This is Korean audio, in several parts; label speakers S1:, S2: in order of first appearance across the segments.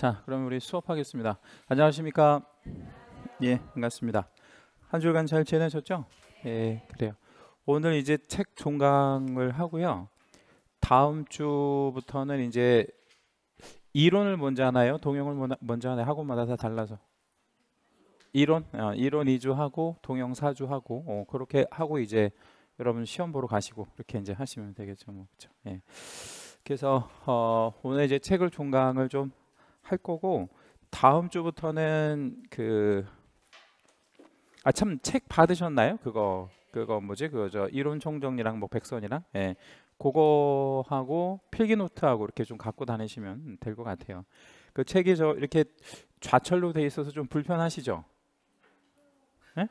S1: 자, 그럼 우리 수업하겠습니다. 안녕하십니까? 예, 반갑습니다. 한 주간 잘 지내셨죠? 예, 그래요. 오늘 이제 책 종강을 하고요. 다음 주부터는 이제 이론을 먼저 하나요? 동영을 먼저 하나요? 학원마다 다 달라서. 이론, 어, 이론 2주 하고 동영 4주 하고 어, 그렇게 하고 이제 여러분 시험 보러 가시고 이렇게 이제 하시면 되겠죠, 뭐 그렇죠. 예. 그래서 어, 오늘 이제 책을 종강을 좀할 거고 다음 주부터는 그 아참 책 받으셨나요? 그거 그거 뭐지? 그거 저 이론 총정리랑 뭐 백선이랑 예. 그거 하고 필기 노트하고 이렇게 좀 갖고 다니시면 될 것 같아요. 그 책이 저 이렇게 좌철로 돼 있어서 좀 불편하시죠? 예?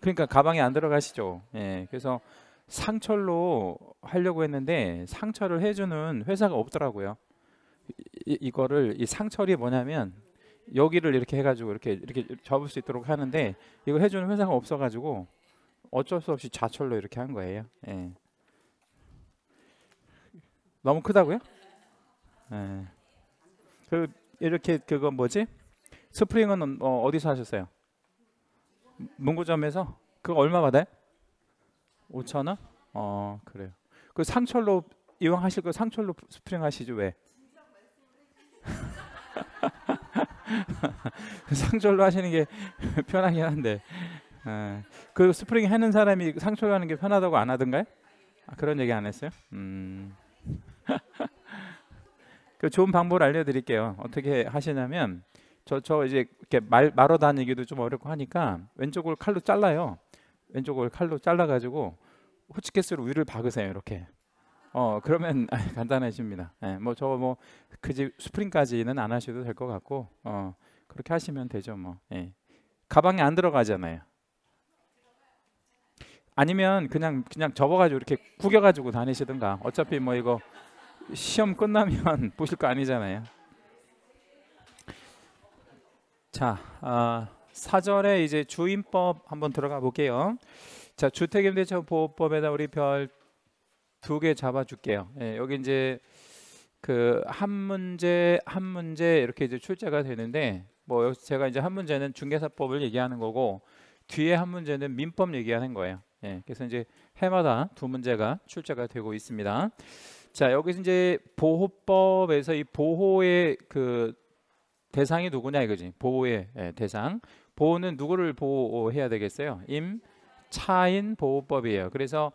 S1: 그러니까 가방에 안 들어가시죠. 예. 그래서 상철로 하려고 했는데 상철을 해주는 회사가 없더라고요. 이, 거를이 상철이 뭐냐면 여기를 이렇게 해가지고 이렇게 이렇게 접을 수 있도록 하는데 이거 해주는 회사가 없어가지고 어쩔 수 없이 좌철로 이렇게 한 거예요. 예. 너무 크다고요? 예. 그 이렇게 그거 뭐지? 스프링은 어, 어 디서 하셨어요? 문구점에서 그거 얼마 받아요? 5천 원? 어 그래요. 그 상철로 이왕 하실 거 상철로 스프링 하시죠 왜? 상절로 하시는 게 편하긴 한데 에. 아, 그 스프링 하는 사람이 상처로 하는 게 편하다고 안 하던가요? 아, 그런 얘기 안 했어요? 음. 그 좋은 방법을 알려드릴게요. 어떻게 하시냐면 저저 이제 이렇게 말 말어 다니기도 좀 어렵고 하니까 왼쪽을 칼로 잘라요. 왼쪽을 칼로 잘라 가지고 호치캐스로 위를 박으세요. 이렇게 어 그러면 간단해집니다. 예, 뭐 저거 뭐 그지 스프링까지는 안 하셔도 될 것 같고 어 그렇게 하시면 되죠 뭐. 예. 가방에 안 들어가잖아요. 아니면 그냥 그냥 접어가지고 이렇게 구겨가지고 다니시든가. 어차피 뭐 이거 시험 끝나면 보실 거 아니잖아요. 자, 아, 사절에 이제 주임법 한번 들어가 볼게요. 자, 주택임대차 보호법에다 우리 별 두개 잡아줄게요. 예, 여기 이제 그 한 문제 한 문제 이렇게 이제 출제가 되는데 뭐 여기서 제가 이제 한 문제는 중개사법을 얘기하는 거고 뒤에 한 문제는 민법 얘기하는 거예요. 예, 그래서 이제 해마다 두 문제가 출제가 되고 있습니다. 자 여기서 이제 보호법에서 이 보호의 그 대상이 누구냐 이거지 보호의 예, 대상 보호는 누구를 보호해야 되겠어요 임차인 보호법이에요 그래서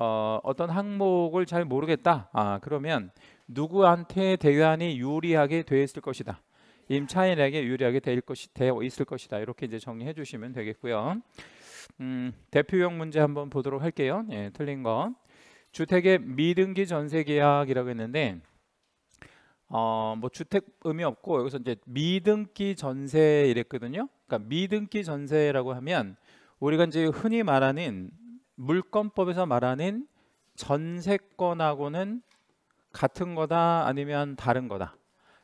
S1: 어, 어떤 항목을 잘 모르겠다. 아, 그러면 누구한테 대안이 유리하게 되어 있을 것이다. 임차인에게 유리하게 될 것이 되어 있을 것이다. 이렇게 이제 정리해 주시면 되겠고요. 음, 대표형 문제 한번 보도록 할게요. 예, 틀린 거. 주택의 미등기 전세 계약이라고 했는데 어, 뭐 주택 의미 없고 여기서 이제 미등기 전세 이랬거든요. 그러니까 미등기 전세라고 하면 우리가 이제 흔히 말하는 물권법에서 말하는 전세권하고는 같은 거다 아니면 다른 거다.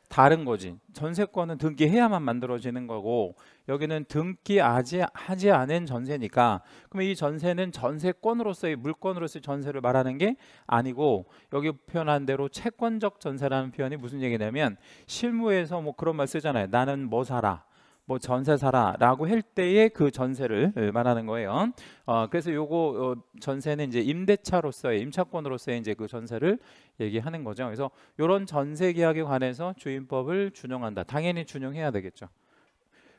S1: 다른 거지. 전세권은 등기해야만 만들어지는 거고 여기는 등기하지 하지 않은 전세니까 그러면이 전세는 전세권으로서의 물권으로서의 전세를 말하는 게 아니고 여기 표현한 대로 채권적 전세라는 표현이 무슨 얘기냐면 실무에서 뭐 그런 말 쓰잖아요. 나는 뭐 사라. 뭐 전세 사라라고 할 때의 그 전세를 예, 말하는 거예요. 어, 그래서 요거 어, 전세는 이제 임대차로서의 임차권으로서의 이제 그 전세를 얘기하는 거죠. 그래서 요런 전세 계약에 관해서 주임법을 준용한다. 당연히 준용해야 되겠죠.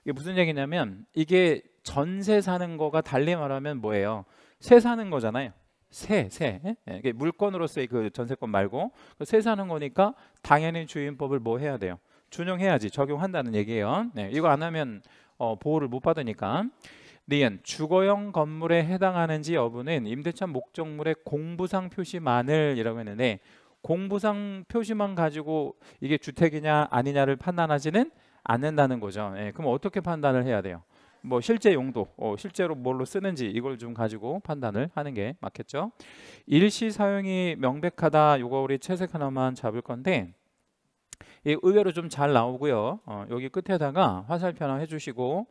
S1: 이게 무슨 얘기냐면 이게 전세 사는 거가 달리 말하면 뭐예요? 세 사는 거잖아요. 세, 세. 예? 물건으로서의 그 전세권 말고 그 세 사는 거니까 당연히 주임법을 뭐 해야 돼요? 준용해야지 적용한다는 얘기예요. 네, 이거 안 하면 어, 보호를 못 받으니까. 니은 주거용 건물에 해당하는지 여부는 임대차 목적물의 공부상 표시만을이라고 했는데 공부상 표시만 가지고 이게 주택이냐 아니냐를 판단하지는 않는다는 거죠. 예, 그럼 어떻게 판단을 해야 돼요? 뭐 실제 용도, 어, 실제로 뭘로 쓰는지 이걸 좀 가지고 판단을 하는 게 맞겠죠. 일시 사용이 명백하다. 요거 우리 채색 하나만 잡을 건데 의외로 좀 잘 나오고요. 어, 여기 끝에다가 화살표 하나 해주시고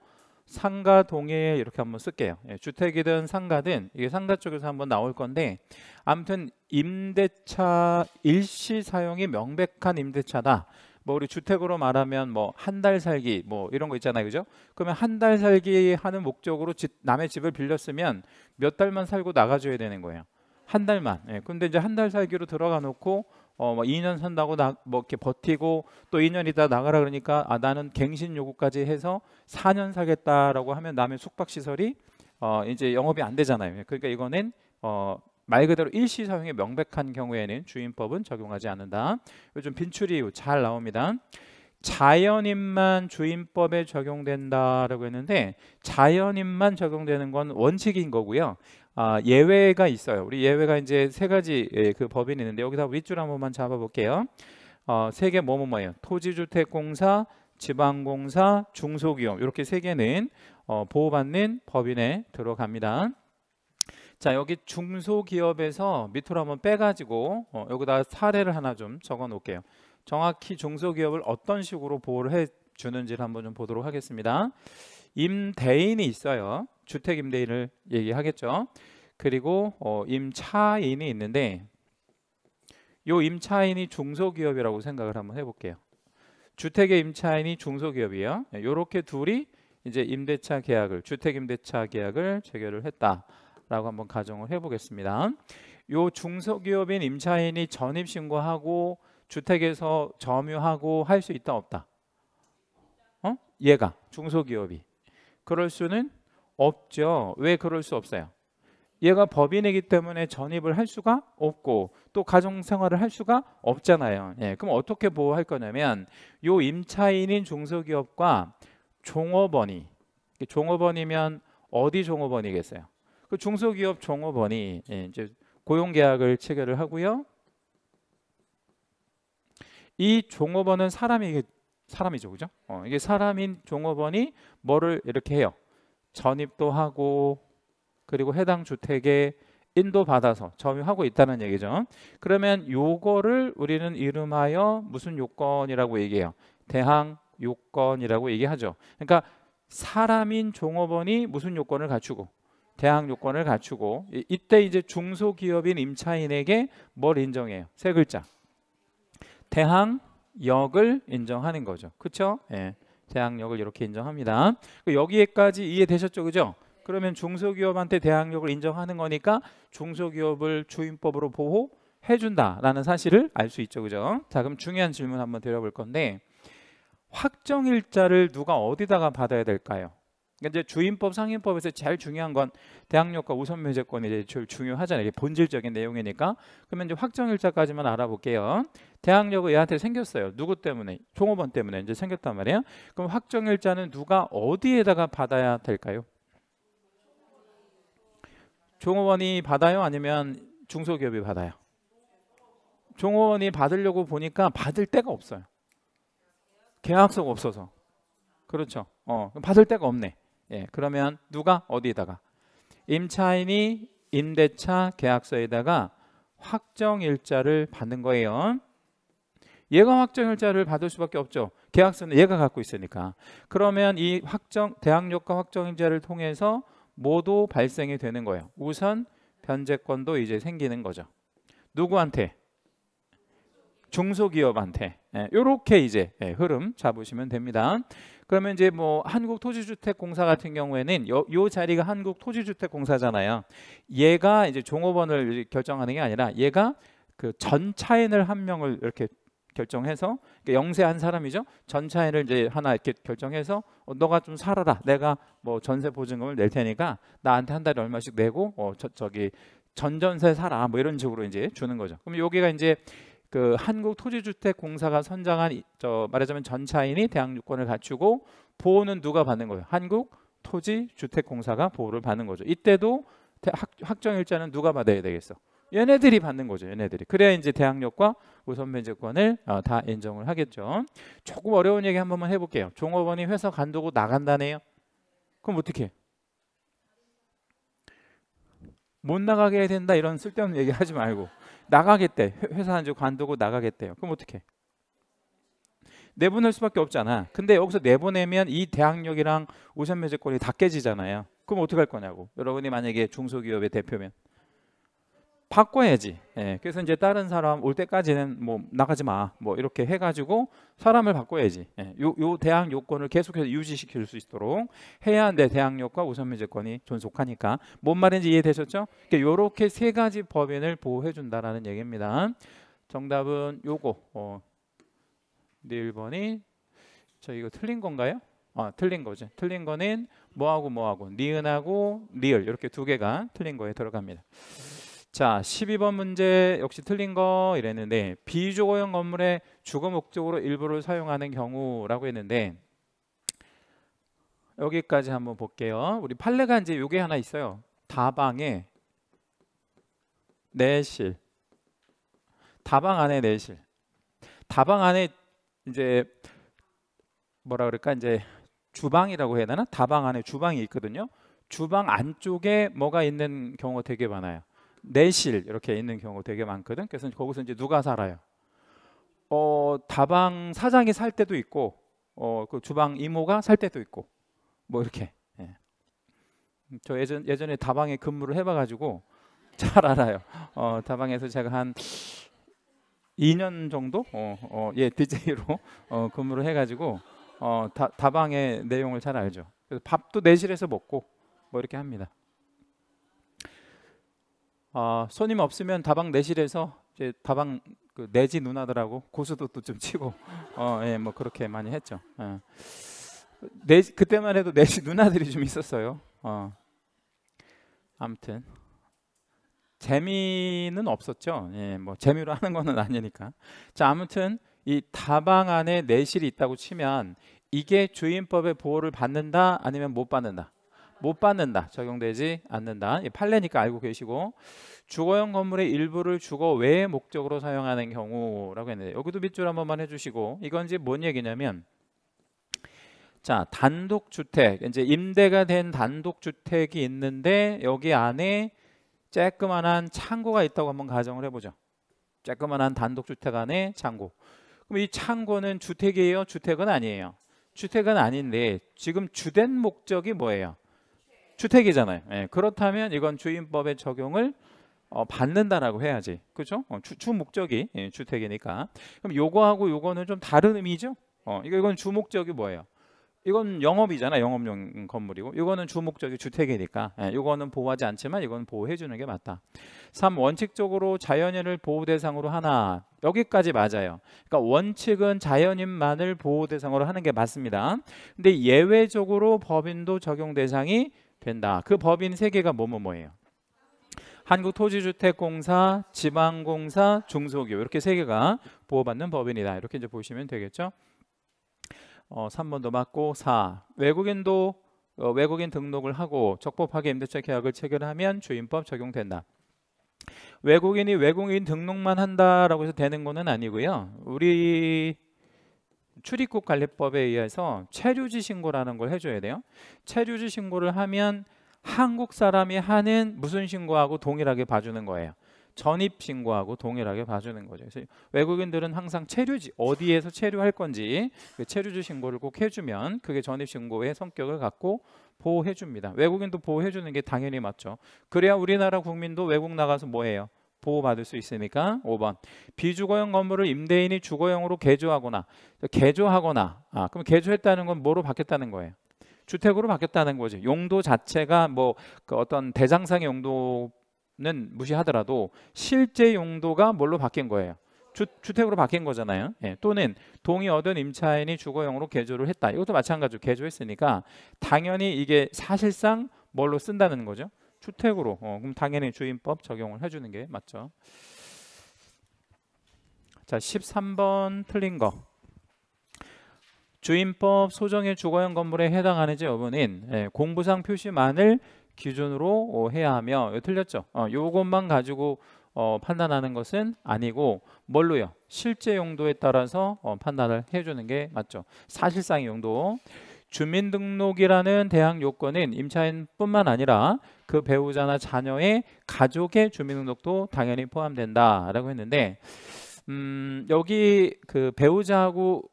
S1: 상가 동해 이렇게 한번 쓸게요. 예, 주택이든 상가든 이게 상가 쪽에서 한번 나올 건데 아무튼 임대차 일시 사용이 명백한 임대차다. 뭐 우리 주택으로 말하면 뭐 한 달 살기 뭐 이런 거 있잖아요. 그죠? 그러면 한 달 살기 하는 목적으로 집, 남의 집을 빌렸으면 몇 달만 살고 나가 줘야 되는 거예요. 한 달만. 예, 근데 이제 한 달 살기로 들어가 놓고 어, 뭐 2년 산다고 나, 뭐 이렇게 버티고 또 2년 이다 나가라 그러니까 아 나는 갱신 요구까지 해서 4년 사겠다라고 하면 남의 숙박 시설이 어, 이제 영업이 안 되잖아요. 그러니까 이거는 어, 말 그대로 일시 사용이 명백한 경우에는 주임법은 적용하지 않는다. 요즘 빈출이 잘 나옵니다. 자연인만 주임법에 적용된다라고 했는데 자연인만 적용되는 건 원칙인 거고요. 아, 예외가 있어요. 우리 예외가 이제 세 가지 예, 그 법인이 있는데 여기다 윗줄 한 번만 잡아볼게요. 어, 세개 뭐뭐뭐예요. 토지주택공사, 지방공사, 중소기업 이렇게 세 개는 어, 보호받는 법인에 들어갑니다. 자 여기 중소기업에서 밑으로 한번 빼가지고 어, 여기다 사례를 하나 좀 적어 놓을게요. 정확히 중소기업을 어떤 식으로 보호를 해 주는지를 한번 좀 보도록 하겠습니다. 임대인이 있어요. 주택 임대인을 얘기하겠죠. 그리고 어, 임차인이 있는데 요 임차인이 중소기업이라고 생각을 한번 해볼게요. 주택의 임차인이 중소기업이에요. 네, 요렇게 둘이 이제 임대차 계약을 주택 임대차 계약을 체결을 했다라고 한번 가정을 해보겠습니다. 요 중소기업인 임차인이 전입 신고하고 주택에서 점유하고 할 수 있다 없다. 어? 얘가 중소기업이 그럴 수는 없죠. 왜 그럴 수 없어요? 얘가 법인이기 때문에 전입을 할 수가 없고 또 가정생활을 할 수가 없잖아요. 예, 그럼 어떻게 보호할 거냐면 요 임차인인 중소기업과 종업원이 종업원이면 어디 종업원이겠어요? 그 중소기업 종업원이 예, 이제 고용계약을 체결을 하고요. 이 종업원은 사람이 사람이죠, 그죠? 어, 이게 사람인 종업원이 뭐를 이렇게 해요? 전입도 하고 그리고 해당 주택에 인도받아서 점유하고 있다는 얘기죠. 그러면 요거를 우리는 이름하여 무슨 요건이라고 얘기해요. 대항 요건이라고 얘기하죠. 그러니까 사람인 종업원이 무슨 요건을 갖추고 대항 요건을 갖추고 이때 이제 중소기업인 임차인에게 뭘 인정해요? 세 글자. 대항 역을 인정하는 거죠. 그렇죠? 예. 대항력을 이렇게 인정합니다. 그 여기에까지 이해되셨죠? 그죠? 그러면 중소기업한테 대항력을 인정하는 거니까 중소기업을 주임법으로 보호해준다라는 사실을 알 수 있죠. 그죠? 자 그럼 중요한 질문 한번 드려볼 건데 확정일자를 누가 어디다가 받아야 될까요? 그러니까 이제 주임법 상임법에서 제일 중요한 건 대항력과 우선 면제권이 이제 제일 중요하잖아요. 이게 본질적인 내용이니까. 그러면 이제 확정일자까지만 알아볼게요. 대항력이 얘한테 생겼어요. 누구 때문에? 종업원 때문에 이제 생겼단 말이에요. 그럼 확정일자는 누가 어디에다가 받아야 될까요? 종업원이 받아요? 아니면 중소기업이 받아요? 종업원이 받으려고 보니까 받을 데가 없어요. 계약서가 없어서. 그렇죠. 어, 받을 데가 없네. 예, 그러면 누가 어디다가 에 임차인이 임대차 계약서에다가 확정일자를 받는 거예요. 얘가 확정일자를 받을 수밖에 없죠. 계약서는 얘가 갖고 있으니까. 그러면 이 확정 대항력과 확정일자를 통해서 모두 발생이 되는 거예요. 우선 변제권도 이제 생기는 거죠. 누구한테? 중소기업한테. 이렇게 예, 이제 예, 흐름 잡으시면 됩니다. 그러면 이제 뭐 한국토지주택공사 같은 경우에는 요, 요 자리가 한국토지주택공사잖아요. 얘가 이제 종업원을 결정하는 게 아니라 얘가 그 전차인을 한 명을 이렇게 결정해서 영세 한 사람이죠. 전차인을 이제 하나 이렇게 결정해서 어, 너가 좀 살아라. 내가 뭐 전세 보증금을 낼 테니까 나한테 한 달에 얼마씩 내고 어, 저, 저기 전전세 살아 뭐 이런 식으로 이제 주는 거죠. 그럼 여기가 이제 그 한국토지주택공사가 선정한 저 말하자면 전차인이 대항 요권을 갖추고 보호는 누가 받는 거예요? 한국토지주택공사가 보호를 받는 거죠. 이때도 학, 정 일자는 누가 받아야 되겠어? 얘네들이 받는 거죠. 얘네들이. 그래야 이제 대항력과 우선 면제권을 어, 다 인정을 하겠죠. 조금 어려운 얘기 한 번만 해볼게요. 종업원이 회사 간두고 나간다네요. 그럼 어떻게? 못 나가게 해야 된다 이런 쓸데없는 얘기 하지 말고 나가겠대. 회사 한제 관두고 나가겠대요. 그럼 어떻게? 내보낼 수밖에 없잖아. 근데 여기서 내보내면 이 대항력이랑 오션 매직권이다 깨지잖아요. 그럼 어떻게 할 거냐고. 여러분이 만약에 중소기업의 대표면 바꿔야지. 예, 그래서 이제 다른 사람 올 때까지는 뭐 나가지 마. 뭐 이렇게 해가지고 사람을 바꿔야지. 예, 요, 요 대항 요건을 계속해서 유지시킬 수 있도록 해야 내 대항력과 우선면제권이 존속하니까 뭔 말인지 이해되셨죠? 그러니 요렇게 세 가지 법인을 보호해준다라는 얘기입니다. 정답은 요거. 어, 네 1번이 저 이거 틀린 건가요? 아, 틀린 거죠. 틀린 거는 뭐하고 뭐하고 니은하고 리을 이렇게 두 개가 틀린 거에 들어갑니다. 자 12번 문제 역시 틀린 거 이랬는데 비주거용 건물의 주거 목적으로 일부를 사용하는 경우라고 했는데 여기까지 한번 볼게요 우리 판례가 이제 요게 하나 있어요 다방에 내실 다방 안에 내실 다방 안에 이제 뭐라 그럴까 이제 주방이라고 해야 되나 다방 안에 주방이 있거든요 주방 안쪽에 뭐가 있는 경우가 되게 많아요 내실 이렇게 있는 경우 되게 많거든. 그래서 거기서 이제 누가 살아요? 어, 다방 사장이 살 때도 있고, 어, 그 주방 이모가 살 때도 있고, 뭐 이렇게. 예. 저 예전 예전에 다방에 근무를 해봐가지고 잘 알아요. 어, 다방에서 제가 한 2년 정도, 어, 어, 예, DJ로 어, 근무를 해가지고 어, 다, 다방의 내용을 잘 알죠. 그래서 밥도 내실에서 먹고 뭐 이렇게 합니다. 어, 손님 없으면 다방 내실에서 이제 다방 그 내지 누나들하고 고수도 또 좀 치고 어, 예, 뭐 그렇게 많이 했죠. 예. 내, 그때만 해도 내지 누나들이 좀 있었어요. 어. 아무튼 재미는 없었죠. 예, 뭐 재미로 하는 거는 아니니까. 자, 아무튼 이 다방 안에 내실이 있다고 치면 이게 주인법의 보호를 받는다 아니면 못 받는다. 못 받는다. 적용되지 않는다. 판례니까 알고 계시고 주거용 건물의 일부를 주거 외의 목적으로 사용하는 경우라고 했는데 여기도 밑줄 한 번만 해주시고 이건 이제 뭔 얘기냐면 자 단독 주택 이제 임대가 된 단독 주택이 있는데 여기 안에 쬐끄만한 창고가 있다고 한번 가정을 해보죠. 쬐끄만한 단독 주택 안에 창고. 그럼 이 창고는 주택이에요? 주택은 아니에요. 주택은 아닌데 지금 주된 목적이 뭐예요? 주택이잖아요. 예, 그렇다면 이건 주임법의 적용을 어, 받는다라고 해야지. 그렇죠? 어, 주, 주, 목적이 예, 주택이니까. 그럼 요거하고 요거는 좀 다른 의미죠? 어, 이거 이건 주 목적이 뭐예요? 이건 영업이잖아. 영업용 건물이고. 이거는 주 목적이 주택이니까. 예, 이거는 보호하지 않지만 이건 보호해 주는 게 맞다. 3. 원칙적으로 자연인을 보호 대상으로 하나. 여기까지 맞아요. 그러니까 원칙은 자연인만을 보호 대상으로 하는 게 맞습니다. 근데 예외적으로 법인도 적용 대상이 된다. 그 법인 세 개가 뭐뭐 뭐예요? 한국토지주택공사, 지방공사, 중소기업 이렇게 세 개가 보호받는 법인이다. 이렇게 이제 보시면 되겠죠. 어, 3번도 맞고 4. 외국인도 어, 외국인 등록을 하고 적법하게 임대차 계약을 체결하면 주임법 적용된다. 외국인이 외국인 등록만 한다라고 해서 되는 거는 아니고요. 우리 출입국 관리법에 의해서 체류지 신고라는 걸 해줘야 돼요. 체류지 신고를 하면 한국 사람이 하는 무슨 신고하고 동일하게 봐주는 거예요. 전입 신고하고 동일하게 봐주는 거죠. 그래서 외국인들은 항상 체류지 어디에서 체류할 건지 그 체류지 신고를 꼭 해주면 그게 전입 신고의 성격을 갖고 보호해줍니다. 외국인도 보호해주는 게 당연히 맞죠. 그래야 우리나라 국민도 외국 나가서 뭐해요? 보호받을 수 있으니까 5번 비주거용 건물을 임대인이 주거용으로 개조하거나 개조하거나 아 그럼 개조했다는 건 뭐로 바뀌었다는 거예요? 주택으로 바뀌었다는 거죠 용도 자체가 뭐그 어떤 대장상의 용도는 무시하더라도 실제 용도가 뭘로 바뀐 거예요? 주, 택으로 바뀐 거잖아요. 예, 또는 동의 얻은 임차인이 주거용으로 개조를 했다. 이것도 마찬가지로 개조했으니까 당연히 이게 사실상 뭘로 쓴다는 거죠? 주택으로 어, 그럼 당연히 주임법 적용을 해주는 게 맞죠. 자 13번 틀린 거 주임법 소정의 주거용 건물에 해당하는지 여부는 예, 공부상 표시만을 기준으로 어, 해야 하며 요, 틀렸죠. 어, 요것만 가지고 어, 판단하는 것은 아니고 뭘로요? 실제 용도에 따라서 어, 판단을 해주는 게 맞죠. 사실상의 용도. 주민등록이라는 대항 요건은 임차인뿐만 아니라 그 배우자나 자녀의 가족의 주민등록도 당연히 포함된다라고 했는데 음, 여기 그 배우자하고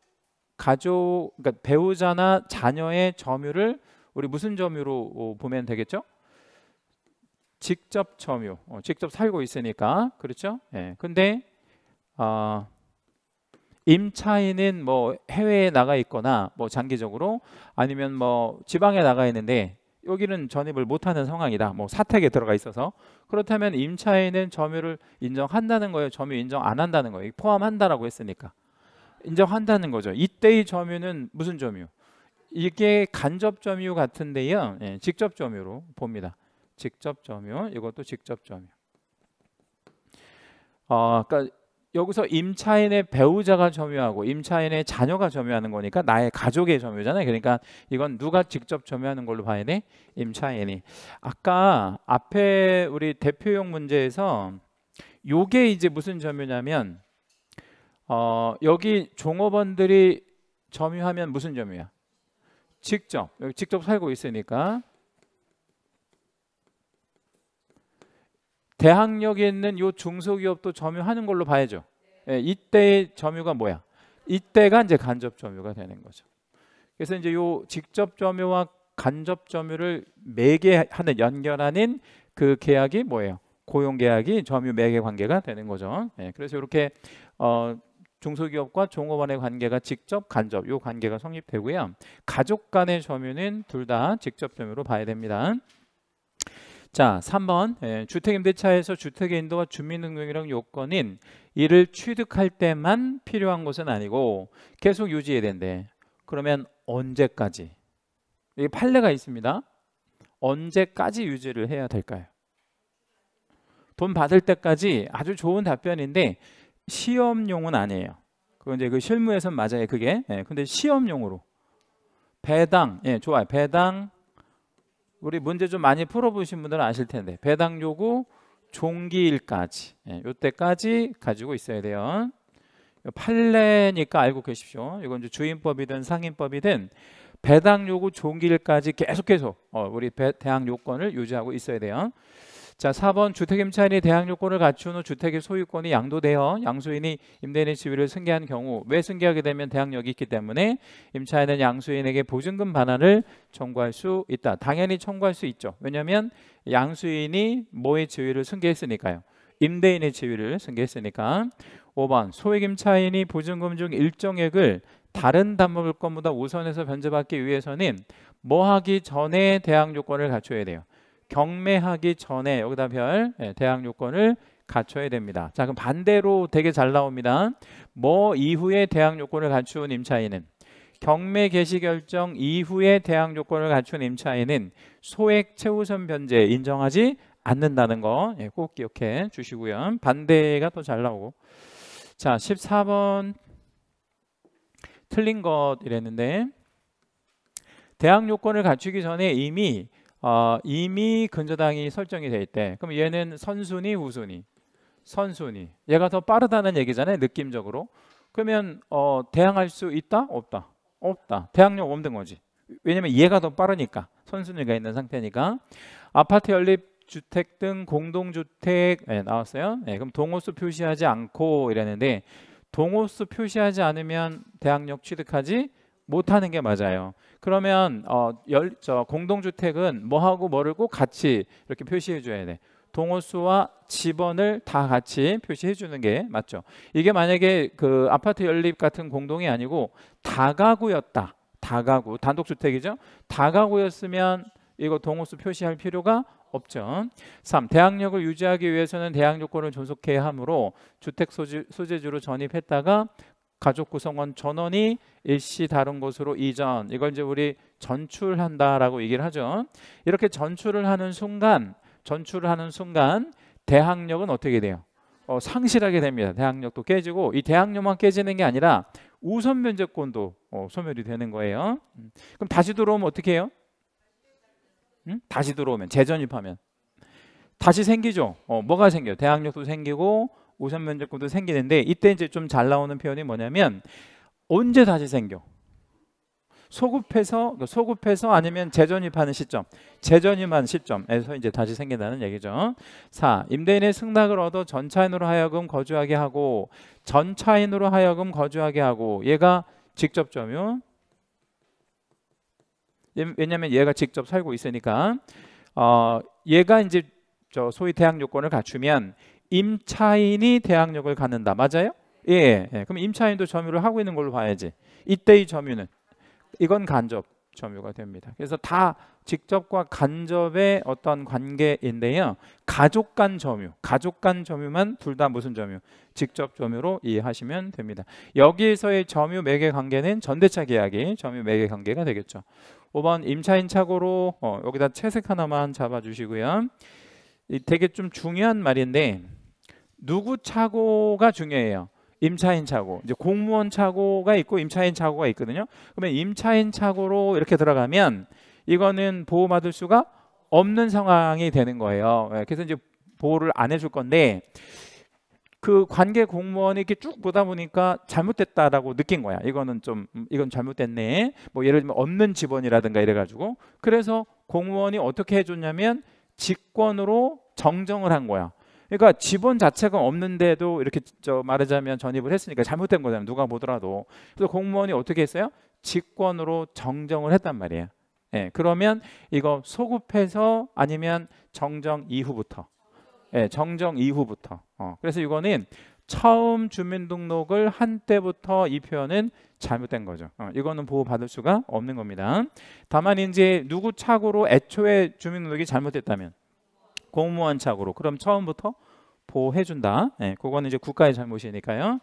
S1: 가족 그러니까 배우자나 자녀의 점유를 우리 무슨 점유로 어, 보면 되겠죠? 직접 점유, 어, 직접 살고 있으니까 그렇죠? 예. 근데 어, 임차인은 뭐 해외에 나가 있거나 뭐 장기적으로 아니면 뭐 지방에 나가 있는데 여기는 전입을 못하는 상황이다. 뭐 사택에 들어가 있어서 그렇다면 임차인은 점유를 인정한다는 거예요. 점유 인정 안 한다는 거예요. 포함한다라고 했으니까 인정한다는 거죠. 이때의 점유는 무슨 점유? 이게 간접 점유 같은데요. 예, 직접 점유로 봅니다. 직접 점유, 이것도 직접 점유. 어, 그러니까 여기서 임차인의 배우자가 점유하고 임차인의 자녀가 점유하는 거니까 나의 가족의 점유잖아요. 그러니까 이건 누가 직접 점유하는 걸로 봐야 돼? 임차인이. 아까 앞에 우리 대표용 문제에서 요게 이제 무슨 점유냐면 어, 여기 종업원들이 점유하면 무슨 점유야? 직접 여기 직접 살고 있으니까 대학역에 있는 요 중소기업도 점유하는 걸로 봐야죠. 예, 이때의 점유가 뭐야? 이때가 이제 간접 점유가 되는 거죠. 그래서 이제 요 직접 점유와 간접 점유를 매개하는 연결하는 그 계약이 뭐예요? 고용 계약이 점유 매개 관계가 되는 거죠. 예, 그래서 이렇게 어, 중소기업과 종업원의 관계가 직접 간접 요 관계가 성립되고요. 가족 간의 점유는 둘 다 직접 점유로 봐야 됩니다. 자, 3번 예, 주택임대차에서 주택 인도와 주민등록이란 요건인 이를 취득할 때만 필요한 것은 아니고 계속 유지해야 된대. 그러면 언제까지? 이 판례가 있습니다. 언제까지 유지를 해야 될까요? 돈 받을 때까지 아주 좋은 답변인데 시험용은 아니에요. 그건 이제 그 실무에선 맞아요. 그게. 예, 근데 시험용으로 배당, 예, 좋아요. 배당 우리 문제 좀 많이 풀어보신 분들은 아실 텐데 배당 요구 종기일까지 예, 요때까지 가지고 있어야 돼요. 판례니까 알고 계십시오. 이건 이제 주임법이든 상임법이든 배당 요구 종기일까지 계속 해서 어, 우리 배, 대항 요건을 유지하고 있어야 돼요. 자, 4번 주택임차인이 대항 요건을 갖춘 후 주택의 소유권이 양도되어 양수인이 임대인의 지위를 승계한 경우 왜 승계하게 되면 대항력이 있기 때문에 임차인은 양수인에게 보증금 반환을 청구할 수 있다. 당연히 청구할 수 있죠. 왜냐하면 양수인이 뭐의 지위를 승계했으니까요. 임대인의 지위를 승계했으니까 5번 소액임차인이 보증금 중 일정액을 다른 담보물권보다 우선해서 변제받기 위해서는 뭐하기 전에 대항 요건을 갖춰야 돼요. 경매하기 전에 여기다 별 예, 대항 요건을 갖춰야 됩니다. 자 그럼 반대로 되게 잘 나옵니다. 뭐 이후에 대항 요건을 갖춘 임차인은 경매 개시 결정 이후에 대항 요건을 갖춘 임차인은 소액 최우선 변제 인정하지 않는다는 거꼭 예, 기억해 주시고요. 반대가 또 잘 나오고 자 14번 틀린 것 이랬는데 대항 요건을 갖추기 전에 이미 어, 이미 근저당이 설정이 돼 있대. 그럼 얘는 선순위, 우순위, 선순위. 얘가 더 빠르다는 얘기잖아요, 느낌적으로. 그러면 어, 대항할 수 있다? 없다. 없다. 대항력 없는 거지. 왜냐면 얘가 더 빠르니까 선순위가 있는 상태니까 아파트 연립 주택 등 공동주택 네, 예, 나왔어요. 네, 그럼 동호수 표시하지 않고 이랬는데 동호수 표시하지 않으면 대항력 취득하지 못하는 게 맞아요. 그러면 어, 열, 저 공동주택은 뭐하고 뭐를 꼭 같이 이렇게 표시해줘야 돼. 동호수와 집원을 다 같이 표시해 주는 게 맞죠. 이게 만약에 그 아파트 연립 같은 공동이 아니고 다가구였다. 다가구 단독주택이죠. 다가구였으면 이거 동호수 표시할 필요가 없죠. 3. 대항력을 유지하기 위해서는 대항요건을 존속해야 하므로 주택 소재, 소재주로 전입했다가 가족 구성원 전원이 일시 다른 곳으로 이전 이걸 이제 우리 전출한다라고 얘기를 하죠. 이렇게 전출을 하는 순간 전출을 하는 순간 대항력은 어떻게 돼요? 어, 상실하게 됩니다. 대항력도 깨지고 이 대항력만 깨지는 게 아니라 우선 면제권도 어, 소멸이 되는 거예요. 음. 그럼 다시 들어오면 어떻게 해요? 응? 음? 다시 들어오면 재전입하면 다시 생기죠. 어, 뭐가 생겨요? 대항력도 생기고 오션 면접구도 생기는데 이때 이제 좀 잘 나오는 표현이 뭐냐면 언제 다시 생겨? 소급해서 그러니까 소급해서 아니면 재전입하는 시점, 재전입하는 시점에서 이제 다시 생긴다는 얘기죠. 4. 임대인의 승낙을 얻어 전차인으로 하여금 거주하게 하고 전차인으로 하여금 거주하게 하고 얘가 직접 점유. 예, 왜냐하면 얘가 직접 살고 있으니까 어, 얘가 이제 저 소위 대항 요건을 갖추면 임차인이 대항력을 갖는다. 맞아요? 예, 예, 예. 그럼 임차인도 점유를 하고 있는 걸로 봐야지. 이때의 점유는 이건 간접 점유가 됩니다. 그래서 다 직접과 간접의 어떤 관계인데요. 가족 간 점유, 가족 간 점유만 둘 다 무슨 점유? 직접 점유로 이해하시면 됩니다. 여기에서의 점유 매개 관계는 전대차 계약이 점유 매개 관계가 되겠죠. 5번 임차인 착오로 어, 여기다 채색 하나만 잡아주시고요. 되게 좀 중요한 말인데 누구 차고가 중요해요. 임차인 차고 이제 공무원 차고가 있고 임차인 차고가 있거든요. 그러면 임차인 차고로 이렇게 들어가면 이거는 보호받을 수가 없는 상황이 되는 거예요. 예, 그래서 이제 보호를 안 해줄 건데 그 관계 공무원이 이렇게 쭉 보다 보니까 잘못됐다라고 느낀 거야. 이거는 좀 음, 이건 잘못됐네. 뭐 예를 들면 없는 직원이라든가 이래가지고 그래서 공무원이 어떻게 해줬냐면 직권으로 정정을 한 거야. 그러니까 지분 자체가 없는데도 이렇게 저 말하자면 전입을 했으니까 잘못된 거잖아요. 누가 보더라도. 그래서 공무원이 어떻게 했어요? 직권으로 정정을 했단 말이에요. 예, 그러면 이거 소급해서 아니면 정정 이후부터 예, 정정 이후부터. 어, 그래서 이거는 처음 주민등록을 한 때부터 이 표현은 잘못된 거죠. 어, 이거는 보호받을 수가 없는 겁니다. 다만 이제 누구 착오로 애초에 주민등록이 잘못됐다면 공무원 착으로 그럼 처음부터 보호해준다. 예, 그거는 이제 국가의 잘못이니까요.